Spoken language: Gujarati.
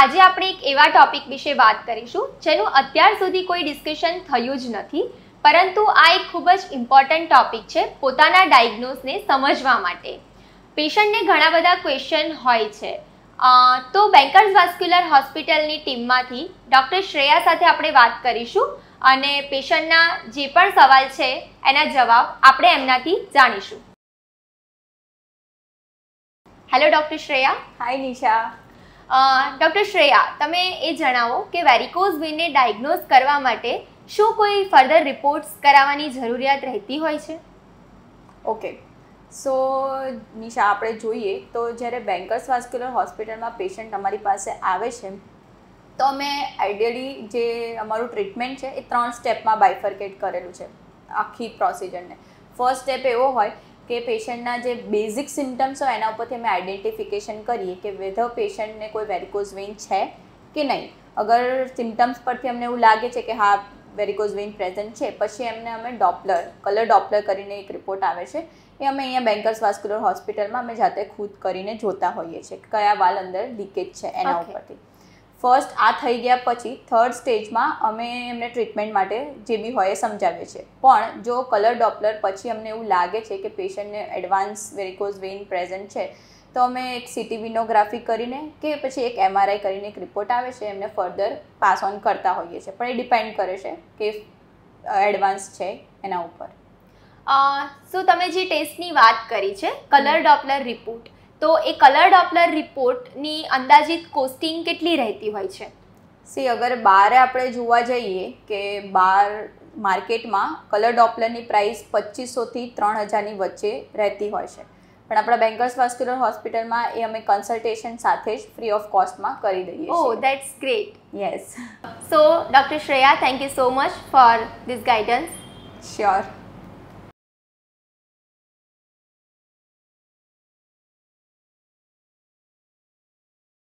આજે આપણે એક એવા ટોપિક વિશે વાત કરીશું જેનું અત્યાર સુધી કોઈ ડિસ્કશન થયું જ નથી પરંતુ આ એક ખૂબ જ ઇમ્પોર્ટન્ટ ટોપિક છે પોતાના ડાયગ્નોઝને સમજવા માટે પેશન્ટને ઘણા બધા ક્વેશ્ચન હોય છે તો બેન્કર્સ વાસ્ક્યુલર હોસ્પિટલની ટીમમાંથી ડૉક્ટર શ્રેયા સાથે આપણે વાત કરીશું અને પેશન્ટના જે પણ સવાલ છે એના જવાબ આપણે એમનાથી જાણીશું hello doctor Shreya hi Nisha doctor Shreya તમે એ જણાવો કે વેરિકોઝ વેનને ડાયગ્નોઝ કરવા માટે શું કોઈ ફર્ધર રિપોર્ટ્સ કરાવવાની જરૂરિયાત રહેતી હોય છે ઓકે સો નિશા આપણે જોઈએ તો જ્યારે બેન્કર્સ વાસ્ક્યુલર હોસ્પિટલમાં પેશન્ટ અમારી પાસે આવે છે તો અમે આઈડિયલી જે અમારું ટ્રીટમેન્ટ છે એ ત્રણ સ્ટેપમાં બાયફર્કેટ કરેલું છે આખી પ્રોસિજરને ફર્સ્ટ સ્ટેપ એવો હોય કે પેશન્ટના જે બેઝિક સિમ્ટમ્સ હોય એના ઉપરથી અમે આઈડેન્ટિફિકેશન કરીએ કે વેધર પેશન્ટને કોઈ વેરિકોઝ વેઇન છે કે નહીં અગર સિમ્ટમ્સ પરથી અમને એવું લાગે છે કે હા વેરિકોઝ વેઇન પ્રેઝન્ટ છે પછી એમને અમે ડોપલર કલર ડોપલર કરીને એક રિપોર્ટ આવે છે એ અમે અહીંયા બેન્કર્સ વાસ્ક્યુલર હોસ્પિટલમાં અમે જાતે ખુદ કરીને જોતા હોઈએ છીએ કયા વાલ અંદર લીકેજ છે એના ઉપરથી ફર્સ્ટ આ થઈ ગયા પછી થર્ડ સ્ટેજમાં અમે એમને ટ્રીટમેન્ટ માટે જે બી હોય એ સમજાવીએ છીએ પણ જો કલર ડોપલર પછી અમને એવું લાગે છે કે પેશન્ટને એડવાન્સ વેરિકોઝ વેઇન પ્રેઝન્ટ છે તો અમે એક સીટી વિનોગ્રાફી કરીને કે પછી એક એમઆરઆઈ કરીને એક રિપોર્ટ આવે છે એમને ફર્ધર પાસ ઓન કરતા હોઈએ છીએ પણ એ ડિપેન્ડ કરે છે કે એડવાન્સ છે એના ઉપર શું તમે જે ટેસ્ટની વાત કરી છે કલર ડોપલર રિપોર્ટ તો એ કલર ડોપલર રિપોર્ટની અંદાજિત કોસ્ટિંગ કેટલી રહેતી હોય છે સી અગર બારે આપણે જોવા જઈએ કે બાર માર્કેટમાં કલર ડોપલરની પ્રાઇસ પચીસોથી ત્રણ હજારની વચ્ચે રહેતી હોય છે પણ આપણા બેંકર્સ વાસ્ક્યુલર હોસ્પિટલમાં એ અમે કન્સલ્ટેશન સાથે જ ફ્રી ઓફ કોસ્ટમાં કરી દઈએ oh that's great yes so doctor Shreya thank you so much for this guidance sure